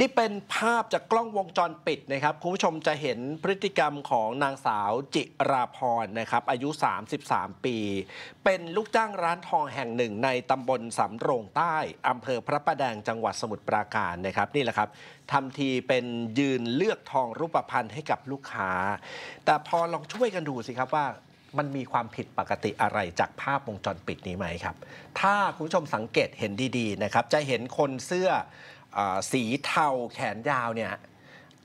นี่เป็นภาพจากกล้องวงจรปิดนะครับคุณผู้ชมจะเห็นพฤติกรรมของนางสาวจิราพรนะครับอายุ 33 ปี เป็นลูกจ้างร้านทองแห่งหนึ่ง ในตำบลสำโรงใต้อำเภอพระประแดงจังหวัดสมุทรปราการนะครับนี่แหละครับทำทีเป็นยืนเลือกทองรูปพรรณให้กับลูกค้า แต่พอลองช่วยกันดูสิครับว่ามันมีความผิดปกติอะไรจากภาพวงจรปิดนี้ไหมครับ ถ้าคุณผู้ชมสังเกตเห็นดีๆนะครับจะเห็นคนเสื้อสีเทาแขนยาวเนี่ย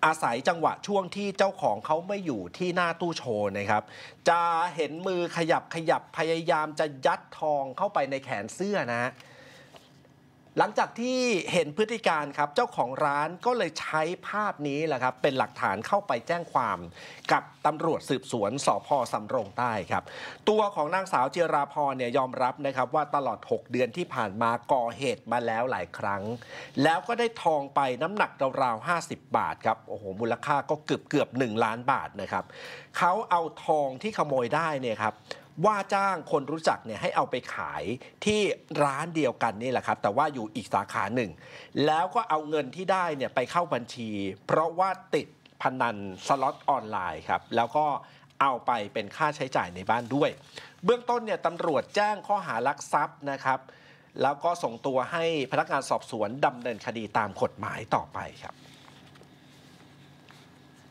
อาศัยจังหวะ ช่วงที่เจ้าของเขาไม่อยู่ที่หน้าตู้โชว์นะครับ จะเห็นมือขยับขยับพยายามจะยัดทองเข้าไปในแขนเสื้อนะหลังจากที่เห็นพฤติการครับเจ้าของร้านก็เลยใช้ภาพนี้แหละครับเป็นหลักฐานเข้าไปแจ้งความ กับตำรวจสืบสวนสพสำโรงใต้ครับตัวของนางสาวเจราพรเนี่ยยอมรับนะครับว่าตลอด 6 เดือนที่ผ่านมาก่อเหตุมาแล้วหลายครั้ง แล้วก็ได้ทองไปน้ำหนักราวๆ50 บาทครับโอ้โหมูลค่าก็เกือบเกือบ1ล้านบาทนะครับเขาเอาทองที่ขโมยได้เนี่ยครับว่าจ้างคนรู้จักเนี่ยให้เอาไปขายที่ร้านเดียวกันนี่แหละครับ แต่ว่าอยู่อีกสาขาหนึ่ง แล้วก็เอาเงินที่ได้เนี่ยไปเข้าบัญชี เพราะว่าติดพนันสล็อตออนไลน์ครับแล้วก็เอาไปเป็นค่าใช้จ่ายในบ้านด้วย เบื้องต้นเนี่ยตำรวจแจ้งข้อหารักทรัพย์นะครับ แล้วก็ส่งตัวให้พนักงานสอบสวนดำเนินคดีตามกฎหมายต่อไปครับ